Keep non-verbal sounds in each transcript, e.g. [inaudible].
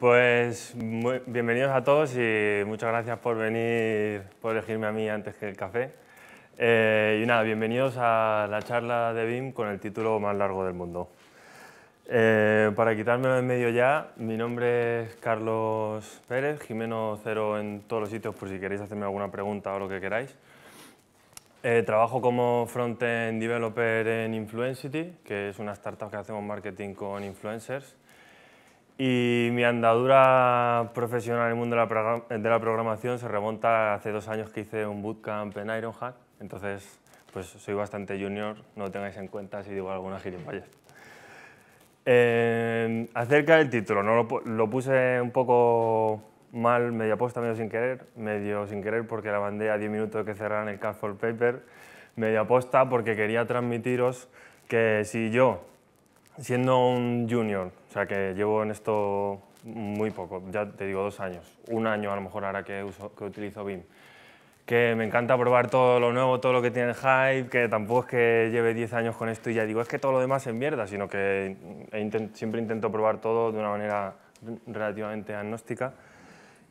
Pues bienvenidos a todos y muchas gracias por venir, por elegirme a mí antes que el café. Eh, y nada, bienvenidos a la charla de BIM con el título más largo del mundo. Eh, para quitármelo en medio ya, mi nombre es Carlos Pérez, Jimeno Cero en todos los sitios por si queréis hacerme alguna pregunta o lo que queráis. Eh, trabajo como front-end developer en Influencity, que es una startup que hacemos marketing con influencers. Y mi andadura profesional en el mundo de la, programación se remonta hace dos años que hice un bootcamp en Ironhack. Entonces, pues soy bastante junior, no lo tengáis en cuenta si digo alguna gilipollas. Em, acerca del título, no lo, puse un poco mal, media aposta, medio sin querer, medio sin querer porque la bandera a 10 minutos que cerraran el Call Paper, medio aposta porque quería transmitiros que si yo siendo un junior, o sea que llevo en esto muy poco, ya te digo dos años, un año a lo mejor ahora que, uso, que utilizo BIM, que me encanta probar todo lo nuevo, todo lo que tiene hype, que tampoco es que lleve 10 años con esto y ya digo, es que todo lo demás es mierda, sino que siempre intento probar todo de una manera relativamente agnóstica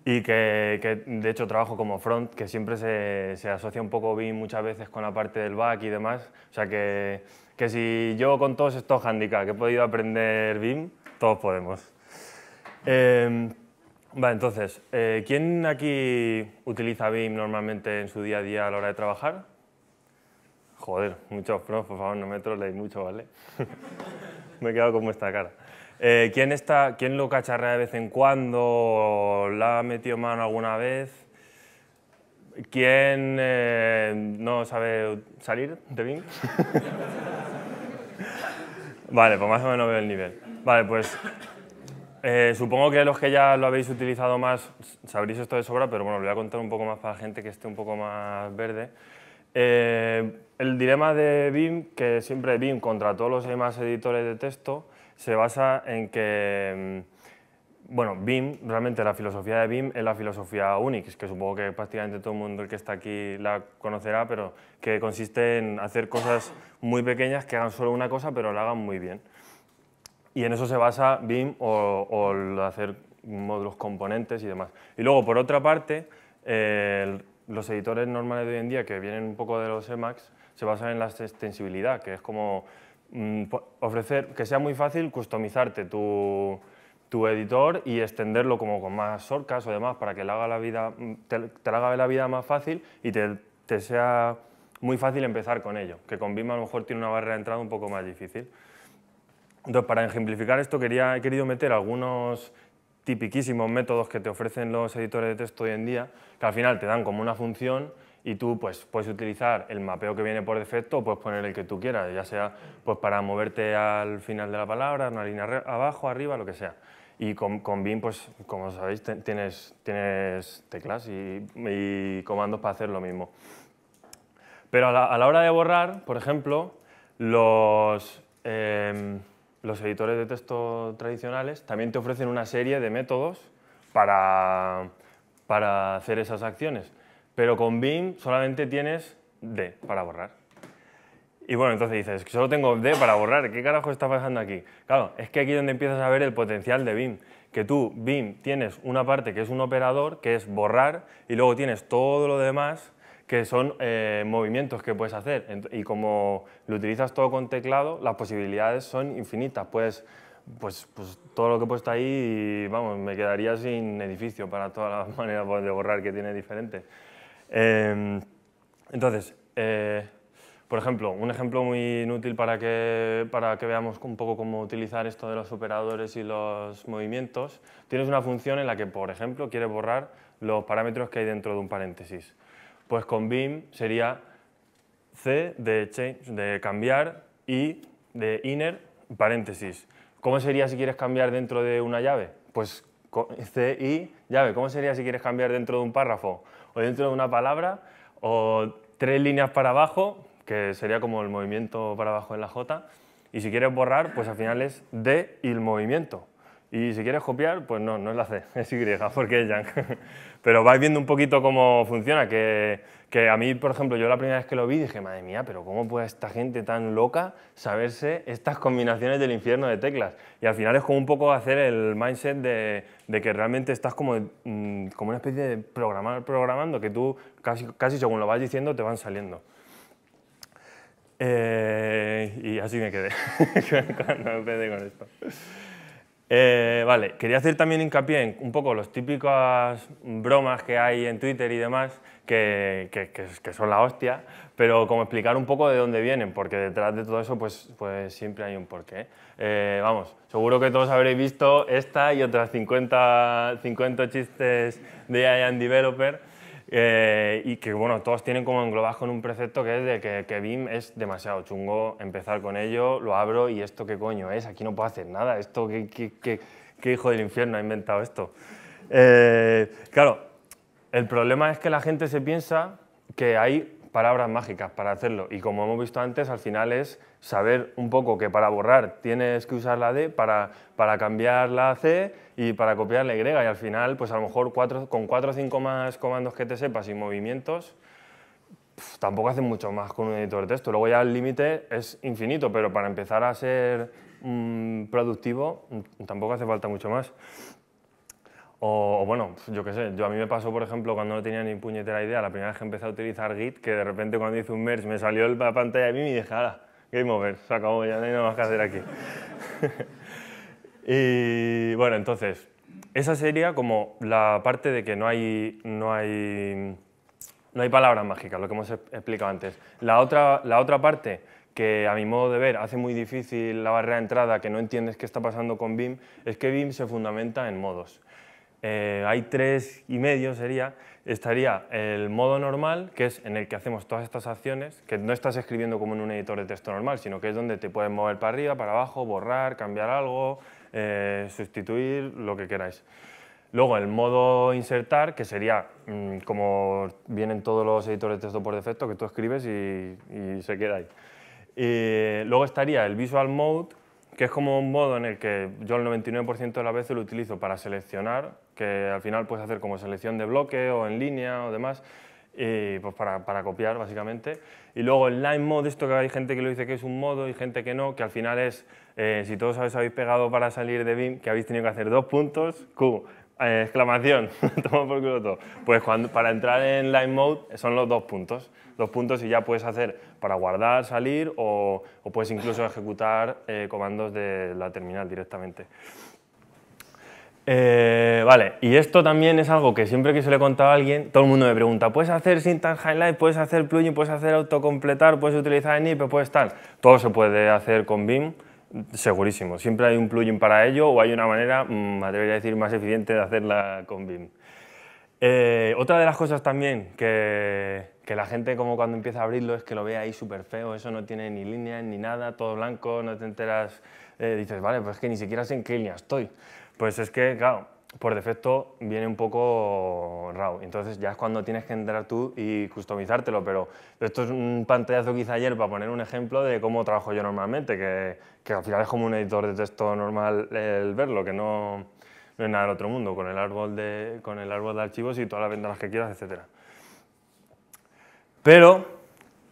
y que, de hecho trabajo como front, que siempre se, se asocia un poco BIM muchas veces con la parte del back y demás, o sea que que si yo con todos estos handicaps que he podido aprender BIM, todos podemos. Em, vale, entonces, eh, ¿quién aquí utiliza BIM normalmente en su día a día a la hora de trabajar? Joder, muchos pros, por favor, no me troleéis mucho, ¿vale? [laughs] me he quedado con esta cara. Eh, ¿quién, está, ¿Quién lo cacharrea de vez en cuando? ¿La ha metido mano alguna vez? ¿Quién eh, no sabe salir de BIM? [laughs] vale, pues más o menos veo el nivel. Vale, pues eh, supongo que los que ya lo habéis utilizado más sabréis esto de sobra, pero bueno, lo voy a contar un poco más para la gente que esté un poco más verde. Eh, el dilema de BIM, que siempre BIM contra todos los demás editores de texto, se basa en que mm, bueno, BIM, realmente la filosofía de BIM es la filosofía Unix, que supongo que prácticamente todo el mundo el que está aquí la conocerá, pero que consiste en hacer cosas muy pequeñas que hagan solo una cosa, pero la hagan muy bien. Y en eso se basa BIM o, hacer módulos componentes y demás. Y luego, por otra parte, eh, los editores normales de hoy en día, que vienen un poco de los Emacs, se basan en la extensibilidad, que es como mm, ofrecer, que sea muy fácil customizarte tu tu editor y extenderlo como con más orcas o demás para que le haga la vida, mm, te, haga la vida más fácil y te, sea muy fácil empezar con ello, que con BIM a lo mejor tiene una barrera de entrada un poco más difícil. Entonces, para ejemplificar esto, quería, he querido meter algunos tipiquísimos métodos que te ofrecen los editores de texto hoy en día, que al final te dan como una función y tú pues, puedes utilizar el mapeo que viene por defecto o puedes poner el que tú quieras, ya sea pues, para moverte al final de la palabra, una línea abajo, arriba, lo que sea. Y con, BIM, pues como sabéis, tienes, teclas y, comandos para hacer lo mismo. Pero a la, hora de borrar, por ejemplo, em, los, editores de texto tradicionales también te ofrecen una serie de métodos para, para hacer esas acciones. Pero con BIM solamente tienes D para borrar. Y bueno, entonces dices, solo tengo D para borrar, ¿qué carajo está pasando aquí? Claro, es que aquí es donde empiezas a ver el potencial de BIM, que tú, BIM, tienes una parte que es un operador, que es borrar, y luego tienes todo lo demás, que son eh, movimientos que puedes hacer. Y como lo utilizas todo con teclado, las posibilidades son infinitas. pues, pues todo lo que he puesto ahí, vamos, me quedaría sin edificio para todas las [laughs] maneras de borrar que tiene diferente. Em, entonces, eh, por ejemplo, un ejemplo muy inútil para que, para que veamos un poco cómo utilizar esto de los operadores y los movimientos. Tienes una función en la que, por ejemplo, quieres borrar los parámetros que hay dentro de un paréntesis. Pues con BIM sería C de, change, de cambiar y de inner paréntesis. ¿Cómo sería si quieres cambiar dentro de una llave? Pues C y llave. ¿Cómo sería si quieres cambiar dentro de un párrafo? O dentro de una palabra, o tres líneas para abajo, que sería como el movimiento para abajo en la J. Y si quieres borrar, pues al final es D y el movimiento. Y si quieres copiar, pues no, no es la C, [laughs] es Y, porque es Yang. [laughs] pero vais viendo un poquito cómo funciona, que, que, a mí, por ejemplo, yo la primera vez que lo vi dije, madre mía, pero ¿cómo puede esta gente tan loca saberse estas combinaciones del infierno de teclas? Y al final es como un poco hacer el mindset de, de que realmente estás como, mm, como una especie de programar, programando, que tú casi, casi según lo vas diciendo te van saliendo. Eh, y así me quedé [laughs] cuando empecé con esto. Eh, vale, quería hacer también hincapié en un poco los típicas bromas que hay en Twitter y demás, que, que, son la hostia, pero como explicar un poco de dónde vienen, porque detrás de todo eso pues, pues siempre hay un porqué. Eh, vamos, seguro que todos habréis visto esta y otras 50, 50 chistes de I Developer, eh, y que bueno, todos tienen como englobado con un precepto que es de que, BIM es demasiado chungo, empezar con ello, lo abro y esto qué coño es, aquí no puedo hacer nada, esto qué, hijo del infierno ha inventado esto. Eh, claro, el problema es que la gente se piensa que hay palabras mágicas para hacerlo. Y como hemos visto antes, al final es saber un poco que para borrar tienes que usar la D, para, para cambiar la C y para copiar la Y. Y al final, pues a lo mejor cuatro, con cuatro o cinco más comandos que te sepas y movimientos, tampoco hace mucho más con un editor de texto. Luego ya el límite es infinito, pero para empezar a ser mm, productivo mm, tampoco hace falta mucho más. O, bueno, yo qué sé, yo a mí me pasó, por ejemplo, cuando no tenía ni puñetera idea, la primera vez que empecé a utilizar Git, que de repente cuando hice un merge me salió la pantalla de mí y dije, ala, game over, se acabó, ya no hay nada más que hacer aquí. [laughs] y bueno, entonces, esa sería como la parte de que no hay, no hay, no hay palabras mágicas, lo que hemos e- explicado antes. La otra, la otra parte que a mi modo de ver hace muy difícil la barrera de entrada, que no entiendes qué está pasando con BIM, es que BIM se fundamenta en modos. Eh, hay tres y medio sería, estaría el modo normal, que es en el que hacemos todas estas acciones, que no estás escribiendo como en un editor de texto normal, sino que es donde te puedes mover para arriba, para abajo, borrar, cambiar algo, eh, sustituir, lo que queráis. Luego el modo insertar, que sería mm, como vienen todos los editores de texto por defecto, que tú escribes y, y se queda ahí. Y luego estaría el Visual Mode, que es como un modo en el que yo el 99% de las veces lo utilizo para seleccionar, que al final puedes hacer como selección de bloque o en línea o demás, pues para, copiar básicamente. Y luego el line mode, esto que hay gente que lo dice que es un modo y gente que no, que al final es, eh, si todos habéis, habéis pegado para salir de BIM, que habéis tenido que hacer dos puntos, Q, exclamación, [laughs] toma por culo todo. Pues cuando, para entrar en Line Mode son los dos puntos. Dos puntos y ya puedes hacer para guardar, salir o, puedes incluso ejecutar eh, comandos de la terminal directamente. Eh, vale, y esto también es algo que siempre que se le he contado a alguien, todo el mundo me pregunta, ¿puedes hacer syntax highlight? ¿Puedes hacer plugin? ¿Puedes hacer autocompletar? ¿Puedes utilizar nip? ¿Puedes tal? Todo se puede hacer con BIM. Segurísimo. Siempre hay un plugin para ello o hay una manera, mm, atrevería decir, más eficiente de hacerla con BIM. Eh, otra de las cosas también que, la gente como cuando empieza a abrirlo es que lo ve ahí súper feo, eso no tiene ni líneas ni nada, todo blanco, no te enteras, eh, dices, vale, pues es que ni siquiera sé en qué línea estoy. Pues es que, claro, por defecto viene un poco RAW. Entonces ya es cuando tienes que entrar tú y customizártelo, pero esto es un pantallazo que hice ayer para poner un ejemplo de cómo trabajo yo normalmente, que, al final es como un editor de texto normal el verlo, que no, es nada del otro mundo, con el árbol de, con el árbol de archivos y todas las ventanas que quieras, etc. Pero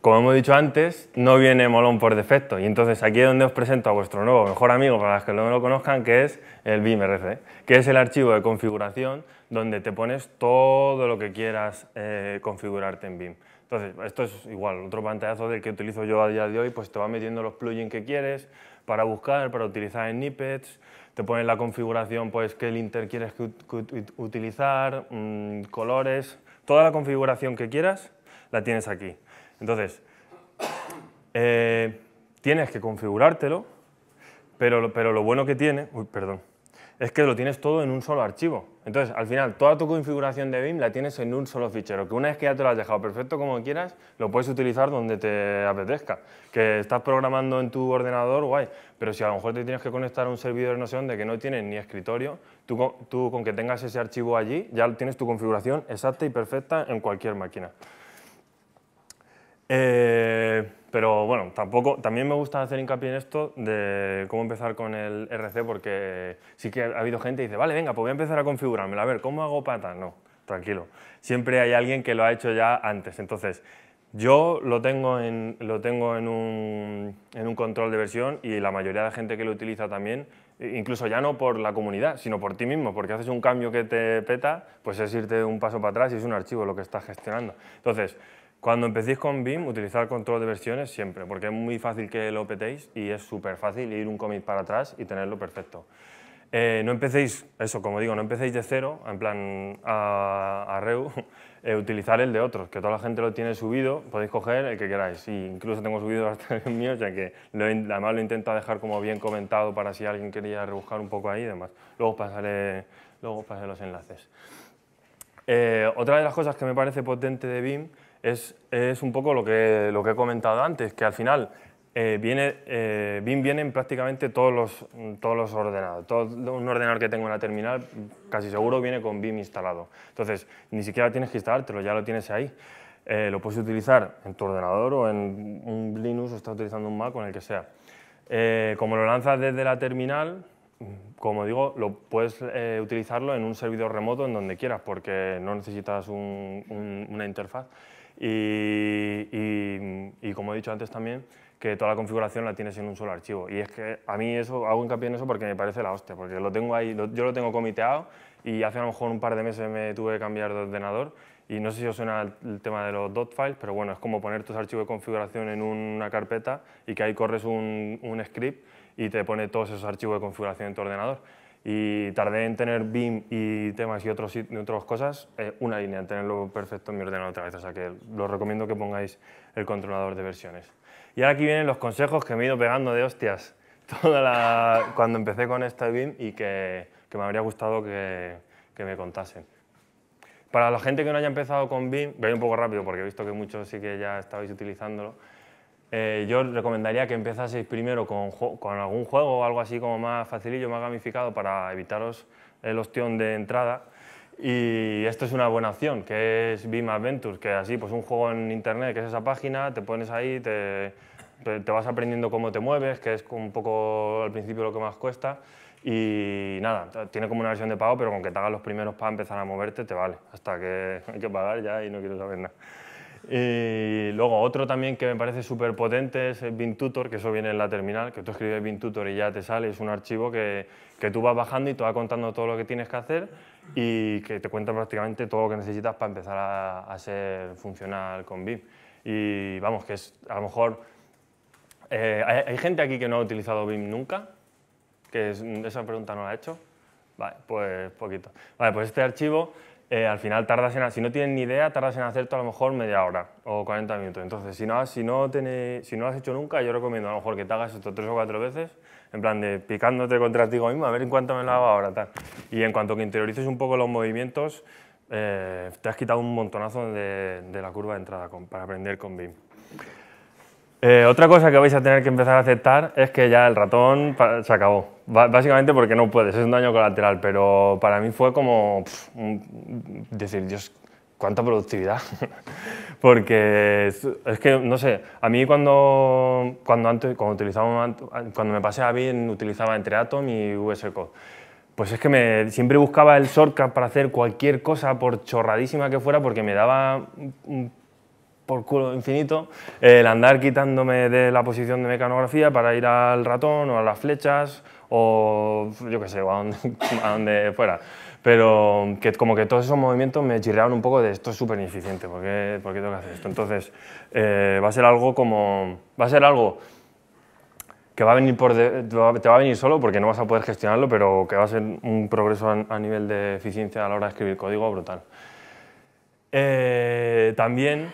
como hemos dicho antes, no viene molón por defecto. Y entonces aquí es donde os presento a vuestro nuevo mejor amigo, para las que no lo conozcan, que es el BIMRC, que es el archivo de configuración donde te pones todo lo que quieras eh, configurarte en BIM. Entonces, esto es igual, otro pantallazo del que utilizo yo a día de hoy, pues te va metiendo los plugins que quieres para buscar, para utilizar en snippets, te pones la configuración, pues qué linter quieres utilizar, mm, colores, toda la configuración que quieras la tienes aquí. Entonces, eh, tienes que configurártelo, pero, lo bueno que tiene, perdón, es que lo tienes todo en un solo archivo. Entonces, al final, toda tu configuración de BIM la tienes en un solo fichero, que una vez que ya te lo has dejado perfecto como quieras, lo puedes utilizar donde te apetezca. Que estás programando en tu ordenador, guay, pero si a lo mejor te tienes que conectar a un servidor no sé dónde que no tiene ni escritorio, tú, tú con que tengas ese archivo allí, ya tienes tu configuración exacta y perfecta en cualquier máquina. Eh, pero bueno, tampoco, también me gusta hacer hincapié en esto de cómo empezar con el RC, porque sí que ha habido gente que dice, vale, venga, pues voy a empezar a configurármelo, a ver, ¿cómo hago pata? No, tranquilo. Siempre hay alguien que lo ha hecho ya antes. Entonces, yo lo tengo en, lo tengo en, un, control de versión y la mayoría de gente que lo utiliza también incluso ya no por la comunidad, sino por ti mismo, porque haces un cambio que te peta, pues es irte un paso para atrás y es un archivo lo que estás gestionando. Entonces, cuando empecéis con BIM, utilizar control de versiones siempre, porque es muy fácil que lo petéis y es súper fácil ir un commit para atrás y tenerlo perfecto. Eh, no empecéis, eso como digo, no empecéis de cero, en plan a, Reu, [laughs] eh, utilizar el de otros, que toda la gente lo tiene subido, podéis coger el que queráis. incluso tengo subido [laughs] el mío, ya que además lo intento dejar como bien comentado para si alguien quería rebuscar un poco ahí y demás. Luego pasaré, luego pasaré los enlaces. Eh, otra de las cosas que me parece potente de BIM es, un poco lo que, he comentado antes, que al final eh, viene, BIM eh, viene en prácticamente todos los, todos los ordenados. Todo, un ordenador que tengo en la terminal casi seguro viene con BIM instalado. Entonces, ni siquiera tienes que instalártelo, ya lo tienes ahí. Eh, lo puedes utilizar en tu ordenador o en un Linux o estás utilizando un Mac o en el que sea. como lo lanzas desde la terminal, como digo, lo puedes utilizarlo en un servidor remoto en donde quieras porque no necesitas una interfaz y, como he dicho antes también, que toda la configuración la tienes en un solo archivo. Y es que a mí eso, hago hincapié en eso porque me parece la hostia, porque lo tengo ahí, yo lo tengo comiteado y hace a lo mejor un par de meses me tuve que cambiar de ordenador y no sé si os suena el tema de los dot files, pero bueno, es como poner tus archivos de configuración en una carpeta y que ahí corres un, un script y te pone todos esos archivos de configuración en tu ordenador y tardé en tener BIM y temas y otros, otras cosas, eh, una línea, tenerlo perfecto en mi ordenador otra vez. O sea que lo recomiendo que pongáis el controlador de versiones. Y ahora aquí vienen los consejos que me he ido pegando de hostias [laughs] cuando empecé con este BIM y que, que me habría gustado que, que me contasen. Para la gente que no haya empezado con BIM, voy un poco rápido porque he visto que muchos sí que ya estabais utilizándolo, eh, yo recomendaría que empezaseis primero con, algún juego o algo así como más facilillo, más gamificado para evitaros el ostión de entrada. Y esto es una buena opción, que es Beam Adventures, que así, pues un juego en internet, que es esa página, te pones ahí, te, vas aprendiendo cómo te mueves, que es un poco al principio lo que más cuesta. Y nada, tiene como una versión de pago, pero con que te hagas los primeros para empezar a moverte te vale. Hasta que [laughs] hay que pagar ya y no quiero saber nada. Y luego otro también que me parece súper potente es Tutor, que eso viene en la terminal, que tú escribes Tutor y ya te sale, es un archivo que, que, tú vas bajando y te va contando todo lo que tienes que hacer y que te cuenta prácticamente todo lo que necesitas para empezar a, a ser funcional con BIM. Y vamos, que es a lo mejor... Eh, ¿hay, gente aquí que no ha utilizado BIM nunca? Que esa pregunta no la ha hecho. Vale, pues poquito. Vale, pues este archivo eh, al final tardas en, si no tienes ni idea, tardas en hacerlo a lo mejor media hora o 40 minutos. Entonces, si no, si no, si no lo has hecho nunca, yo recomiendo a lo mejor que te hagas esto tres o cuatro veces, en plan de picándote contra ti mismo, a ver en cuánto me lo hago ahora, Y en cuanto que interiorices un poco los movimientos, eh, te has quitado un montonazo de, la curva de entrada con, para aprender con BIM. Eh, otra cosa que vais a tener que empezar a aceptar es que ya el ratón se acabó. Básicamente porque no puedes, es un daño colateral, pero para mí fue como decir, Dios, cuánta productividad. [laughs] porque es que, no sé, a mí cuando, cuando, antes, cuando, utilizaba, cuando me pasé a BIN utilizaba entre Atom y Code, Pues es que me, siempre buscaba el shortcut para hacer cualquier cosa, por chorradísima que fuera, porque me daba por culo infinito el andar quitándome de la posición de mecanografía para ir al ratón o a las flechas o yo qué sé, [laughs] a donde, fuera. Pero como que todos esos movimientos me chirreaban un poco de esto es súper ineficiente, ¿por qué, tengo que hacer esto? Entonces eh, va a ser algo como... va a ser algo que va a venir por te va a venir solo porque no vas a poder gestionarlo, pero que va a ser un progreso a, nivel de eficiencia a la hora de escribir código brutal. Eh, también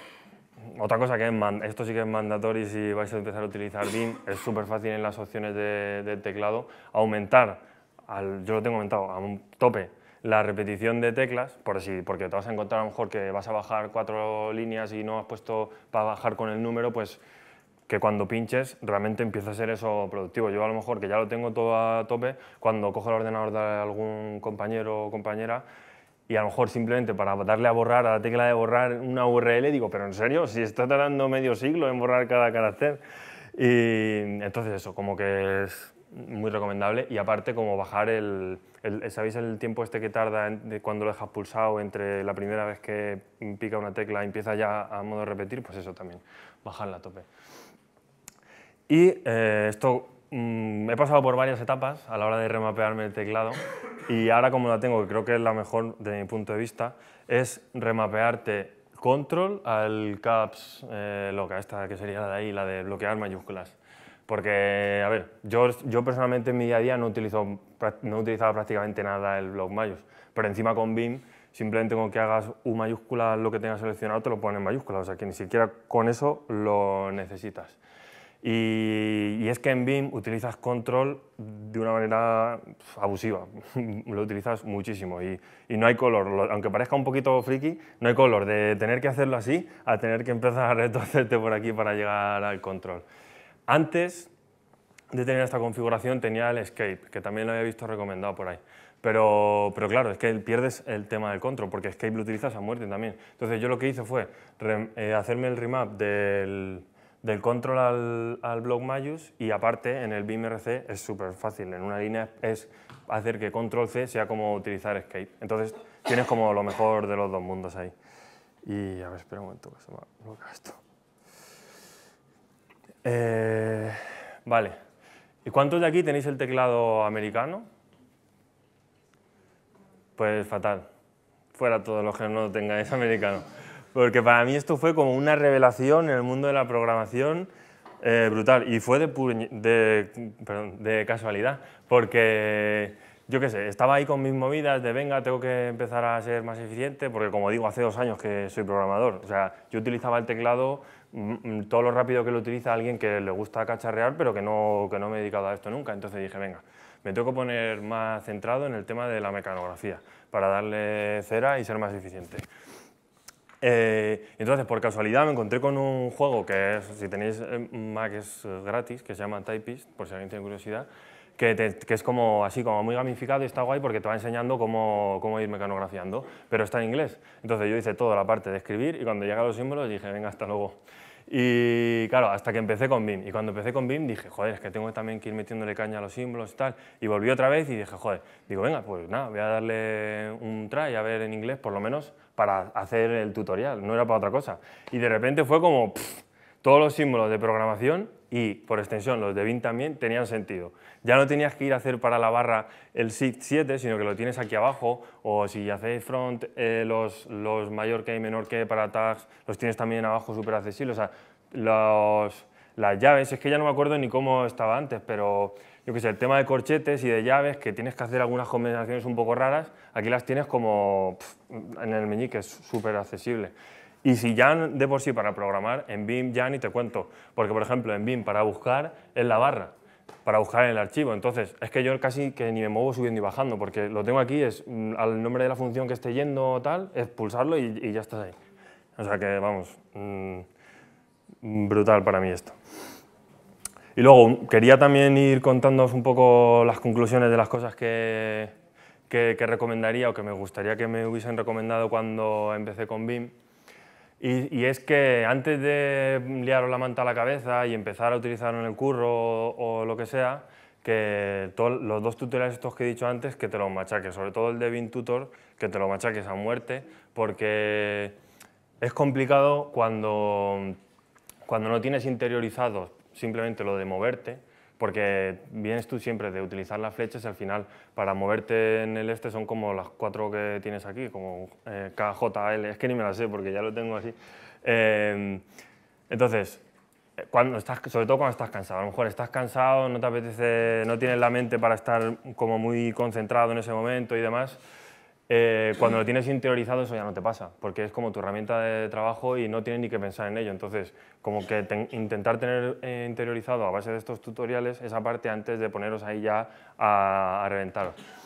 otra cosa que es, esto sí que es mandatorio si vais a empezar a utilizar BIM, es súper fácil en las opciones de, teclado, aumentar, yo lo tengo aumentado a un tope, la repetición de teclas, por si, porque te vas a encontrar a lo mejor que vas a bajar cuatro líneas y no has puesto para bajar con el número, pues que cuando pinches realmente empieza a ser eso productivo. Yo a lo mejor que ya lo tengo todo a tope, cuando cojo el ordenador de algún compañero o compañera, y a lo mejor simplemente para darle a borrar, a la tecla de borrar una URL, digo, pero en serio, si está tardando medio siglo en borrar cada carácter. Y entonces eso, como que es muy recomendable y aparte como bajar el, ¿sabéis el tiempo este que tarda cuando lo dejas pulsado entre la primera vez que pica una tecla y empieza ya a modo de repetir? Pues eso también, bajarla a tope. Y eh, esto Mm, he pasado por varias etapas a la hora de remapearme el teclado y ahora como la tengo, que creo que es la mejor de mi punto de vista, es remapearte control al caps eh, loca, esta que sería la de ahí, la de bloquear mayúsculas. Porque, a ver, yo, yo personalmente en mi día a día no, utilizo, no utilizaba prácticamente nada el block mayús, pero encima con BIM simplemente con que hagas U mayúscula lo que tengas seleccionado te lo pone en mayúscula, o sea que ni siquiera con eso lo necesitas. Y, es que en BIM utilizas control de una manera abusiva, [laughs] lo utilizas muchísimo y, no hay color, aunque parezca un poquito friki, no hay color de tener que hacerlo así a tener que empezar a retorcerte por aquí para llegar al control. Antes de tener esta configuración tenía el Escape, que también lo había visto recomendado por ahí. Pero, claro, es que pierdes el tema del control, porque Escape lo utilizas a muerte también. Entonces yo lo que hice fue eh, hacerme el remap del, del control al, blog block y aparte en el BIMRC es súper fácil. En una línea es hacer que control C sea como utilizar escape. Entonces tienes como lo mejor de los dos mundos ahí. Y a ver, espera un momento que se me bloquea esto. Eh, vale. ¿Y cuántos de aquí tenéis el teclado americano? Pues fatal. Fuera todos los que no tengáis americano porque para mí esto fue como una revelación en el mundo de la programación eh, brutal. Y fue de, de casualidad, porque yo qué sé, estaba ahí con mis movidas de venga, tengo que empezar a ser más eficiente, porque como digo, hace dos años que soy programador. O sea, yo utilizaba el teclado mm, mm, todo lo rápido que lo utiliza alguien que le gusta cacharrear, pero que no, que no me he dedicado a esto nunca. Entonces dije, venga, me tengo que poner más centrado en el tema de la mecanografía, para darle cera y ser más eficiente. Eh, entonces, por casualidad, me encontré con un juego que es, si tenéis eh, Mac es eh, gratis, que se llama Typist, por si alguien tiene curiosidad, que, es como así, como muy gamificado y está guay porque te va enseñando cómo, cómo, ir mecanografiando, pero está en inglés. Entonces yo hice toda la parte de escribir y cuando llega a los símbolos dije, venga, hasta luego. Y claro, hasta que empecé con BIM. Y cuando empecé con BIM dije, joder, es que tengo también que ir metiéndole caña a los símbolos y tal. Y volví otra vez y dije, joder, digo, venga, pues nada, voy a darle un try a ver en inglés por lo menos para hacer el tutorial, no era para otra cosa. Y de repente fue como todos los símbolos de programación y por extensión los de bin también tenían sentido. Ya no tenías que ir a hacer para la barra el Shift 7, sino que lo tienes aquí abajo, o si hacéis front, eh, los, los mayor que y menor que para tags, los tienes también abajo súper accesibles. O sea, las llaves, es que ya no me acuerdo ni cómo estaba antes, pero yo que sé, el tema de corchetes y de llaves, que tienes que hacer algunas combinaciones un poco raras, aquí las tienes como en el meñique, es súper accesible. Y si ya de por sí para programar, en BIM ya ni te cuento, porque por ejemplo en BIM para buscar es la barra, para buscar en el archivo, entonces es que yo casi que ni me muevo subiendo y bajando, porque lo tengo aquí, es mm, al nombre de la función que esté yendo o tal, es pulsarlo y, ya estás ahí. O sea que vamos, mm, brutal para mí esto. Y luego quería también ir contándoos un poco las conclusiones de las cosas que, que, recomendaría o que me gustaría que me hubiesen recomendado cuando empecé con BIM. Y, es que antes de liaros la manta a la cabeza y empezar a utilizarlo en el curro o, lo que sea, que los dos tutoriales estos que he dicho antes, que te los machaques, sobre todo el de BIM Tutor, que te lo machaques a muerte, porque es complicado cuando, cuando no tienes interiorizados simplemente lo de moverte, porque vienes tú siempre de utilizar las flechas y al final para moverte en el este son como las cuatro que tienes aquí, como eh, J, KJL, es que ni me las sé porque ya lo tengo así. Em, entonces, eh, cuando estás, sobre todo cuando estás cansado, a lo mejor estás cansado, no te apetece, no tienes la mente para estar como muy concentrado en ese momento y demás, eh, cuando lo tienes interiorizado eso ya no te pasa, porque es como tu herramienta de trabajo y no tienes ni que pensar en ello. Entonces, como que intentar tener eh, interiorizado a base de estos tutoriales esa parte antes de poneros ahí ya a, reventar. reventaros.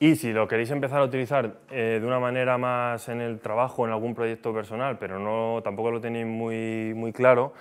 Y si lo queréis empezar a utilizar eh, de una manera más en el trabajo, en algún proyecto personal, pero no, tampoco lo tenéis muy, muy claro,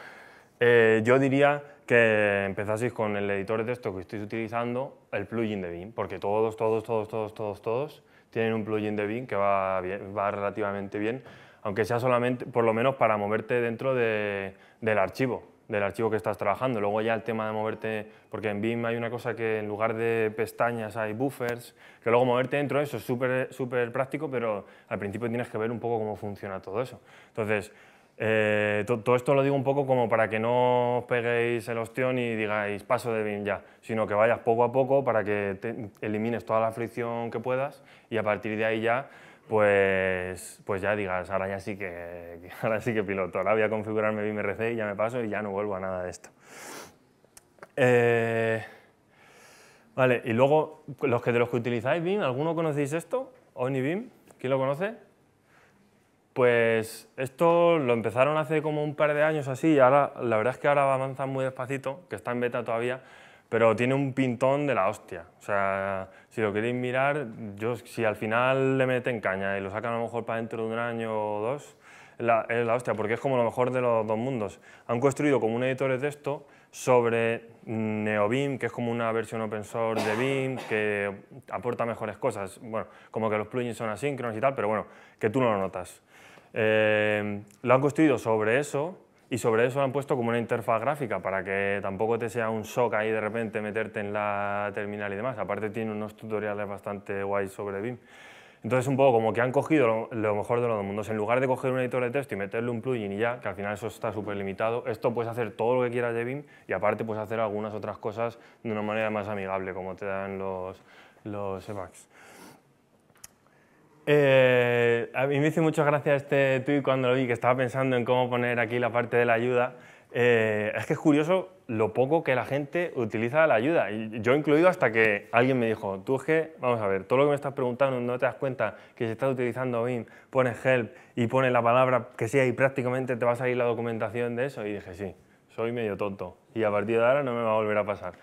yo diría que empezaseis con el editor de texto que estoy utilizando, el plugin de BIM, porque todos, todos, todos, todos, todos, todos tienen un plugin de BIM que va, va relativamente bien, aunque sea solamente, por lo menos para moverte dentro del archivo, del archivo que estás trabajando. Luego ya el tema de moverte, porque en BIM hay una cosa que en lugar de pestañas hay buffers, que luego moverte dentro de eso es súper súper práctico, pero al principio tienes que ver un poco cómo funciona todo eso. Entonces, eh, todo esto lo digo un poco como para que no os peguéis el ostión y digáis paso de BIM ya, sino que vayas poco a poco para que elimines toda la fricción que puedas y a partir de ahí ya, pues, pues ya digas, ahora ya sí que, [laughs] ahora sí que piloto, ahora voy a configurarme BIM RC y ya me paso y ya no vuelvo a nada de esto. Eh, vale, y luego, los que de los que utilizáis BIM, ¿alguno conocéis esto? ¿OniBIM? ¿Quién lo conoce? Pues esto lo empezaron hace como un par de años así, y ahora la verdad es que ahora avanza muy despacito, que está en beta todavía, pero tiene un pintón de la hostia. O sea, si lo queréis mirar, yo, si al final le meten caña y lo sacan a lo mejor para dentro de un año o dos, es la hostia, porque es como lo mejor de los dos mundos. Han construido como un editor de texto sobre NeoBeam, que es como una versión open source de Beam, que aporta mejores cosas. Bueno, como que los plugins son asíncronos y tal, pero bueno, que tú no lo notas. Em, lo han construido sobre eso y sobre eso han puesto como una interfaz gráfica para que tampoco te sea un shock ahí de repente meterte en la terminal y demás. Aparte tiene unos tutoriales bastante guays sobre BIM. Entonces un poco como que han cogido lo, mejor de los dos mundos. En lugar de coger un editor de texto y meterle un plugin y ya, que al final eso está súper limitado, esto puedes hacer todo lo que quieras de BIM y aparte puedes hacer algunas otras cosas de una manera más amigable, como te dan los, los eh, a mí me hizo muchas gracias este tweet cuando lo vi, que estaba pensando en cómo poner aquí la parte de la ayuda. Eh, es que es curioso lo poco que la gente utiliza la ayuda. Y yo incluido hasta que alguien me dijo, tú es que, vamos a ver, todo lo que me estás preguntando no te das cuenta que si estás utilizando BIM, pones help y pones la palabra que sí y prácticamente te va a salir la documentación de eso. Y dije, sí, soy medio tonto y a partir de ahora no me va a volver a pasar.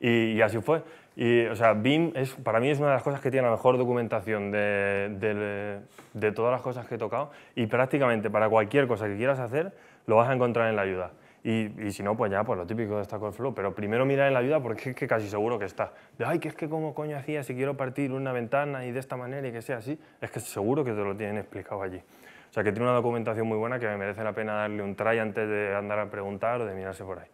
y así fue. Y, o sea, BIM es, para mí es una de las cosas que tiene la mejor documentación de, de, todas las cosas que he tocado y prácticamente para cualquier cosa que quieras hacer lo vas a encontrar en la ayuda. Y, y si no, pues ya, pues lo típico de esta Flow, pero primero mira en la ayuda porque es que casi seguro que está. De, ay, que es que como coño hacía si quiero partir una ventana y de esta manera y que sea así, es que seguro que te lo tienen explicado allí. O sea, que tiene una documentación muy buena que merece la pena darle un try antes de andar a preguntar o de mirarse por ahí.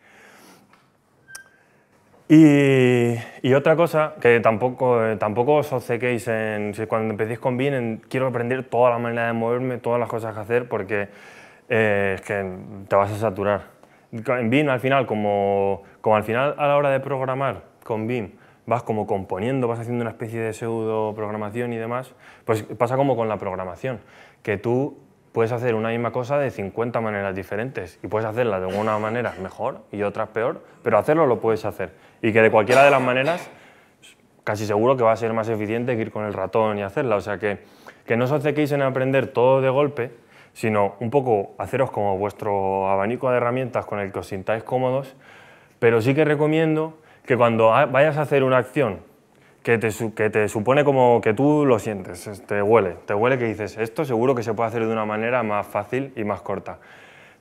Y y otra cosa que tampoco, eh, tampoco os obcequéis en. cuando empecéis con BIM, quiero aprender toda la manera de moverme, todas las cosas que hacer, porque eh, es que te vas a saturar. En BIM, al final, como, como al final a la hora de programar con BIM, vas como componiendo, vas haciendo una especie de pseudo programación y demás, pues pasa como con la programación, que tú puedes hacer una misma cosa de 50 maneras diferentes y puedes hacerla de una manera mejor y otras peor, pero hacerlo lo puedes hacer. Y que de cualquiera de las maneras, casi seguro que va a ser más eficiente que ir con el ratón y hacerla. O sea que, que no os acerquéis en aprender todo de golpe, sino un poco haceros como vuestro abanico de herramientas con el que os sintáis cómodos, pero sí que recomiendo que cuando vayas a hacer una acción que te, que te, supone como que tú lo sientes, te huele, te huele que dices, esto seguro que se puede hacer de una manera más fácil y más corta.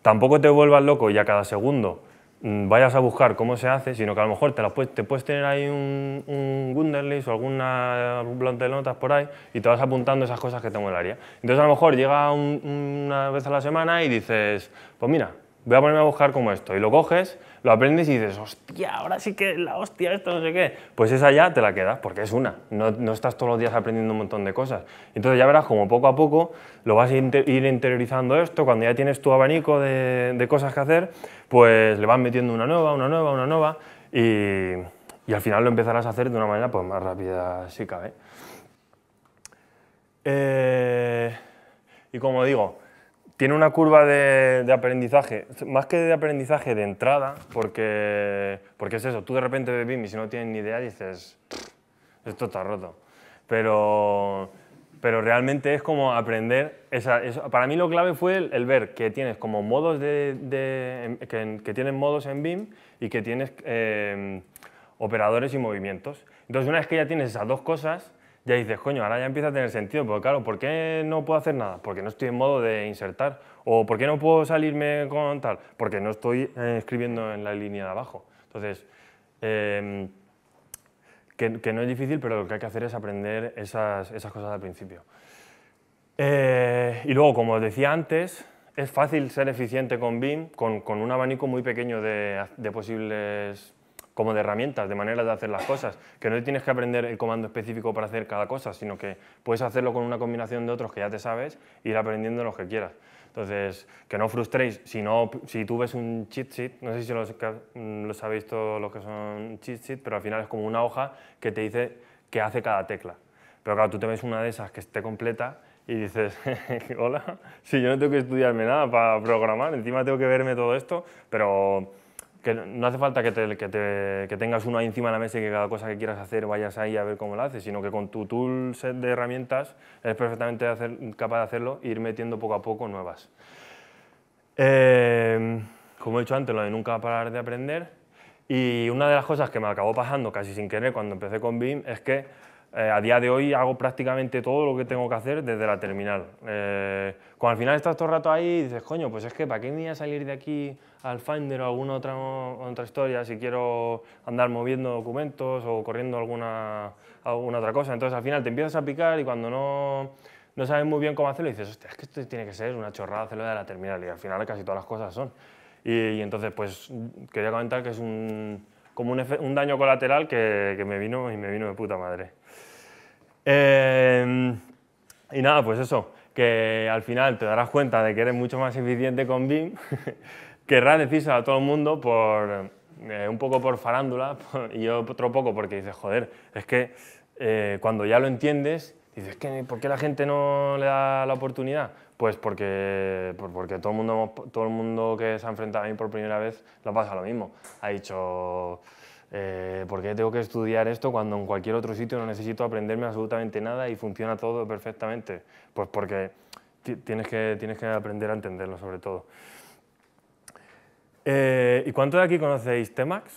Tampoco te vuelvas loco ya cada segundo Mm, vayas a buscar cómo se hace, sino que a lo mejor te, puedes, tener ahí un, un Wunderlist o alguna, algún de notas por ahí y te vas apuntando esas cosas que tengo el área... Entonces a lo mejor llega una vez a la semana y dices, pues mira, voy a ponerme a buscar como esto. Y lo coges, lo aprendes y dices, hostia, ahora sí que la hostia, esto no sé qué. Pues esa ya te la quedas, porque es una. No, estás todos los días aprendiendo un montón de cosas. Entonces ya verás como poco a poco lo vas a ir interiorizando esto. Cuando ya tienes tu abanico de, cosas que hacer, pues le vas metiendo una nueva, una nueva, una nueva. Y, y al final lo empezarás a hacer de una manera pues, más rápida, si cabe. Eh, y como digo, tiene una curva de, aprendizaje, más que de aprendizaje de entrada, porque, porque es eso, tú de repente ves BIM y si no tienes ni idea dices, esto está roto. Pero, pero realmente es como aprender, para mí lo clave fue el, ver que tienes como modos em, que, tienen modos en BIM y que tienes em, operadores y movimientos. Entonces una vez que ya tienes esas dos cosas, ya dices, coño, ahora ya empieza a tener sentido, porque claro, ¿por qué no puedo hacer nada? Porque no estoy en modo de insertar. ¿O por qué no puedo salirme con tal? Porque no estoy eh, escribiendo en la línea de abajo. Entonces, em, que, no es difícil, pero lo que hay que hacer es aprender esas, cosas al principio. Eh, y luego, como os decía antes, es fácil ser eficiente con BIM, con, un abanico muy pequeño de, de posibles como de herramientas, de maneras de hacer las cosas, que no tienes que aprender el comando específico para hacer cada cosa, sino que puedes hacerlo con una combinación de otros que ya te sabes e ir aprendiendo los que quieras. Entonces, que no frustréis, si, si tú ves un cheat sheet, no sé si los, mm, lo sabéis todos los que son cheat sheet, pero al final es como una hoja que te dice qué hace cada tecla. Pero claro, tú te ves una de esas que esté completa y dices, [laughs] hola, si yo no tengo que estudiarme nada para programar, encima tengo que verme todo esto, pero que no hace falta que, tengas uno ahí encima de la mesa y que cada cosa que quieras hacer vayas ahí a ver cómo lo haces, sino que con tu tool set de herramientas eres perfectamente capaz de hacerlo e ir metiendo poco a poco nuevas. Eh, como he dicho antes, lo de nunca parar de aprender. Y una de las cosas que me acabó pasando casi sin querer cuando empecé con BIM es que eh, a día de hoy hago prácticamente todo lo que tengo que hacer desde la terminal. Eh, cuando al final estás todo el rato ahí y dices, coño, pues es que ¿para qué me voy a salir de aquí al Finder o alguna otra, otra historia si quiero andar moviendo documentos o corriendo alguna, alguna otra cosa. Entonces al final te empiezas a picar y cuando no, no sabes muy bien cómo hacerlo dices, es que esto tiene que ser una chorrada hacerlo de la terminal y al final casi todas las cosas son. Y, entonces pues quería comentar que es un, como un, daño colateral que, que, me vino y me vino de puta madre. Em, y nada, pues eso, que al final te darás cuenta de que eres mucho más eficiente con BIM [laughs] querrá decirse a todo el mundo por eh, un poco por farándula [laughs] y otro poco porque dices, joder, es que eh, cuando ya lo entiendes, dices, que ¿por qué la gente no le da la oportunidad? Pues porque, pues porque todo, el mundo, todo el mundo que se ha enfrentado a mí por primera vez lo pasa lo mismo. Ha dicho, eh, ¿por qué tengo que estudiar esto cuando en cualquier otro sitio no necesito aprenderme absolutamente nada y funciona todo perfectamente? Pues porque tienes que, tienes que aprender a entenderlo sobre todo. Eh, ¿Y cuánto de aquí conocéis Temax?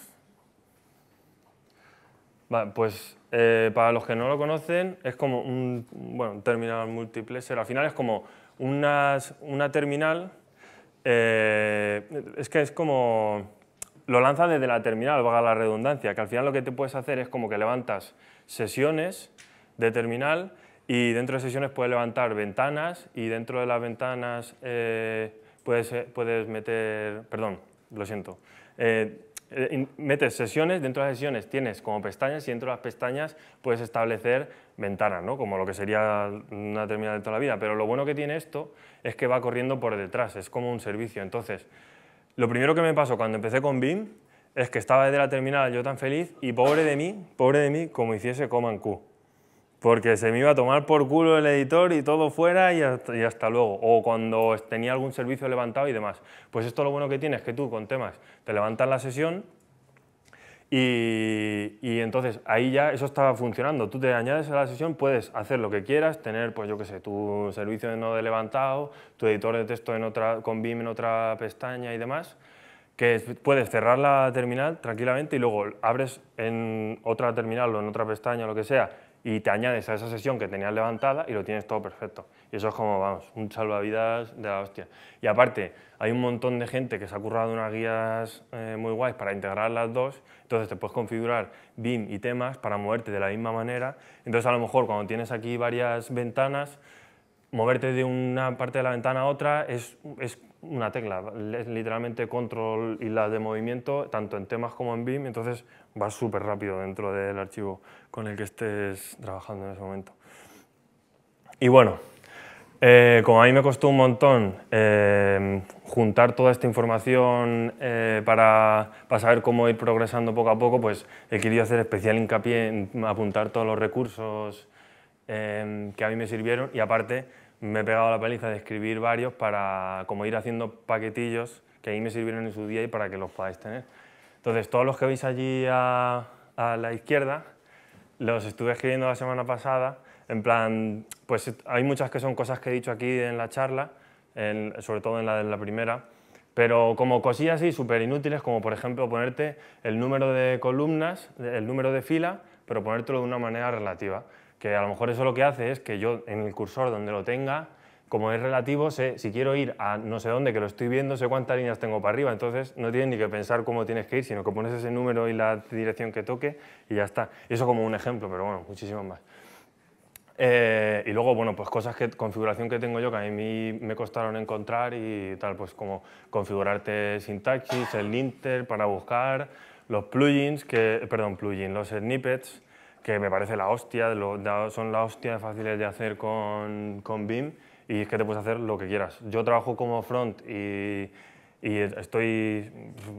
pues eh, para los que no lo conocen, es como un, bueno, un terminal multiplexer. Al final es como unas, una terminal, eh, es que es como, lo lanza desde la terminal, valga la redundancia, que al final lo que te puedes hacer es como que levantas sesiones de terminal y dentro de sesiones puedes levantar ventanas y dentro de las ventanas puedes meter, perdón, lo siento. Eh, eh, metes sesiones, dentro de las sesiones tienes como pestañas y dentro de las pestañas puedes establecer ventanas, ¿no? como lo que sería una terminal de toda la vida. Pero lo bueno que tiene esto es que va corriendo por detrás, es como un servicio. Entonces, lo primero que me pasó cuando empecé con BIM es que estaba desde la terminal yo tan feliz y pobre de mí, pobre de mí, como hiciese Command Q porque se me iba a tomar por culo el editor y todo fuera y hasta, luego. O cuando tenía algún servicio levantado y demás. Pues esto lo bueno que tienes es que tú con temas te levantas la sesión y, entonces ahí ya eso estaba funcionando. Tú te añades a la sesión, puedes hacer lo que quieras, tener, pues yo qué sé, tu servicio de levantado, tu editor de texto en otra, con BIM en otra pestaña y demás que puedes cerrar la terminal tranquilamente y luego abres en otra terminal o en otra pestaña o lo que sea y te añades a esa sesión que tenías levantada y lo tienes todo perfecto. Y eso es como, vamos, un salvavidas de la hostia. Y aparte, hay un montón de gente que se ha currado unas guías eh, muy guays para integrar las dos, entonces te puedes configurar BIM y temas para moverte de la misma manera. Entonces, a lo mejor, cuando tienes aquí varias ventanas, moverte de una parte de la ventana a otra es, es una tecla, es literalmente control y la de movimiento, tanto en temas como en BIM, entonces va súper rápido dentro del archivo con el que estés trabajando en ese momento. Y bueno, eh, como a mí me costó un montón eh, juntar toda esta información eh, para, para, saber cómo ir progresando poco a poco, pues he querido hacer especial hincapié en apuntar todos los recursos que a mí me sirvieron y aparte me he pegado la paliza de escribir varios para como ir haciendo paquetillos que ahí me sirvieron en su día y para que los podáis tener. Entonces, todos los que veis allí a, la izquierda, los estuve escribiendo la semana pasada, en plan, pues hay muchas que son cosas que he dicho aquí en la charla, sobre todo en la de la primera, pero como cosillas así súper inútiles, como por ejemplo ponerte el número de columnas, el número de fila, pero ponértelo de una manera relativa que a lo mejor eso lo que hace es que yo en el cursor donde lo tenga, como es relativo, sé, si quiero ir a no sé dónde, que lo estoy viendo, sé cuántas líneas tengo para arriba, entonces no tienes ni que pensar cómo tienes que ir, sino que pones ese número y la dirección que toque y ya está. Eso como un ejemplo, pero bueno, muchísimo más. Eh, y luego, bueno, pues cosas que, configuración que tengo yo que a mí me costaron encontrar y tal, pues como configurarte sintaxis, el linter para buscar, los plugins, que, perdón, plugins, los snippets, que me parece la hostia, son la hostia fáciles de hacer con, con BIM y es que te puedes hacer lo que quieras. Yo trabajo como front y, estoy,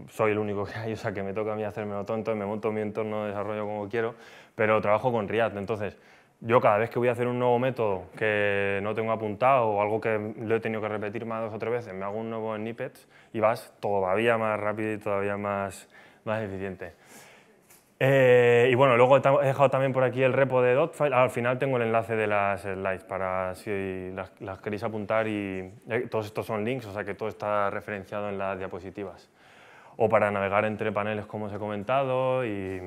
soy el único que hay, [laughs] o sea que me toca a mí hacerme lo tonto, me monto mi entorno de desarrollo como quiero, pero trabajo con React, entonces yo cada vez que voy a hacer un nuevo método que no tengo apuntado o algo que lo he tenido que repetir más dos o tres veces, me hago un nuevo snippet y vas todavía más rápido y todavía más, más eficiente. Eh, y bueno, luego he dejado también por aquí el repo de Dotfile. al final tengo el enlace de las slides para si las, queréis apuntar y todos estos son links, o sea que todo está referenciado en las diapositivas. O para navegar entre paneles, como os he comentado, y,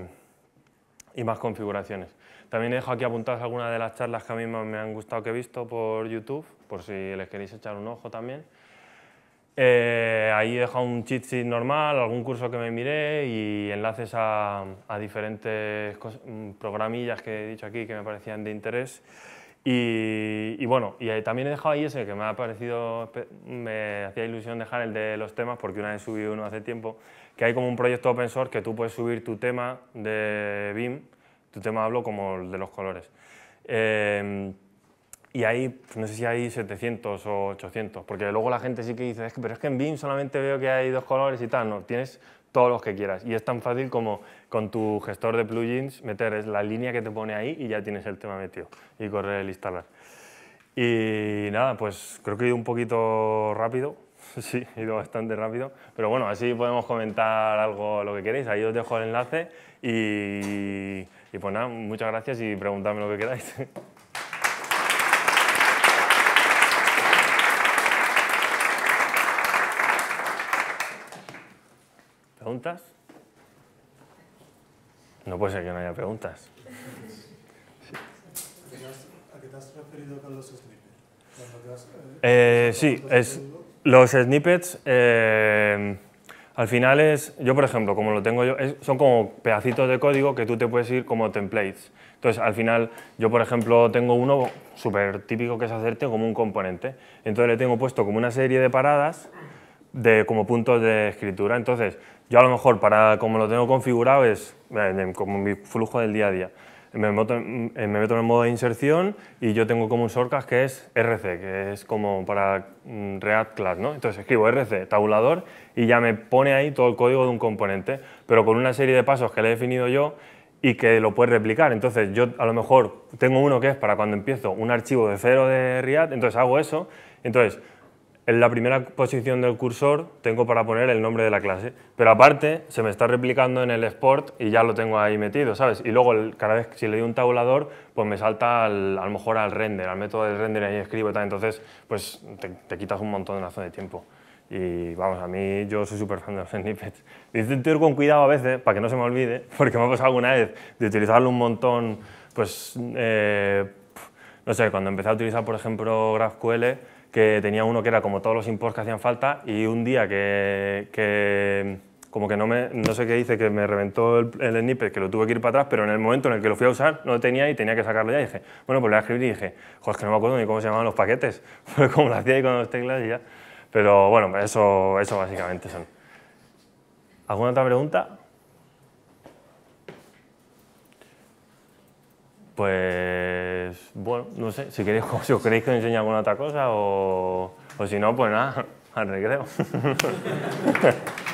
y más configuraciones. También he dejado aquí apuntadas algunas de las charlas que a mí me han gustado que he visto por YouTube, por si les queréis echar un ojo también. Eh, ahí he dejado un cheat sheet normal, algún curso que me miré y enlaces a, diferentes mm, programillas que he dicho aquí que me parecían de interés. Y, bueno, y también he dejado ahí ese que me ha parecido, me hacía ilusión dejar el de los temas, porque una vez subí uno hace tiempo, que hay como un proyecto open source que tú puedes subir tu tema de BIM, tu tema hablo como el de los colores. Eh, y ahí, no sé si hay 700 o 800, porque luego la gente sí que dice, es que, pero es que en BIM solamente veo que hay dos colores y tal, no, tienes todos los que quieras. Y es tan fácil como con tu gestor de plugins meter es la línea que te pone ahí y ya tienes el tema metido y correr el instalar. Y nada, pues creo que he ido un poquito rápido, [laughs] sí, he ido bastante rápido, pero bueno, así podemos comentar algo, lo que queréis, ahí os dejo el enlace y, y pues nada, muchas gracias y preguntadme lo que queráis. [laughs] preguntas? No puede ser que no haya preguntas. ¿A qué te has referido con los snippets? sí, es, los snippets eh, al final es, yo por ejemplo, como lo tengo yo, son como pedacitos de código que tú te puedes ir como templates. Entonces, al final, yo por ejemplo tengo uno súper típico que es hacerte como un componente. Entonces le tengo puesto como una serie de paradas de, como puntos de escritura. Entonces, yo a lo mejor, para como lo tengo configurado, es eh, como mi flujo del día a día. Eh, me meto, en el modo de inserción y yo tengo como un shortcut que es RC, que es como para mm, React Class, ¿no? Entonces escribo RC, tabulador, y ya me pone ahí todo el código de un componente, pero con una serie de pasos que le he definido yo y que lo puedes replicar. Entonces yo a lo mejor tengo uno que es para cuando empiezo un archivo de cero de React, entonces hago eso, entonces en la primera posición del cursor tengo para poner el nombre de la clase, pero aparte se me está replicando en el export y ya lo tengo ahí metido, ¿sabes? Y luego cada vez que si le doy un tabulador, pues me salta a lo mejor al render, al método del render y ahí escribo y tal, entonces pues te, quitas un montón de de tiempo. Y vamos, a mí yo soy súper fan de los [laughs] snippets. que ir con cuidado a veces, para que no se me olvide, [laughs] porque me ha pasado alguna vez de utilizarlo un montón, pues, eh, no sé, cuando empecé a utilizar, por ejemplo, GraphQL, que tenía uno que era como todos los imports que hacían falta y un día que, como que no, me, no sé qué dice que me reventó el, el, que lo tuve que ir para atrás, pero en el momento en el que lo fui a usar no lo tenía y tenía que sacarlo ya. Y dije, bueno, pues lo voy a escribir y dije, joder, que no me acuerdo ni cómo se llamaban los paquetes, [laughs] como lo hacía ahí con los teclas y ya. Pero bueno, eso, eso básicamente son. ¿Alguna otra pregunta? Pues... Pues, bueno, no sé, si queréis, [laughs] os queréis que enseñe alguna otra cosa o, o si no, pues nada, [laughs] al recreo. [laughs]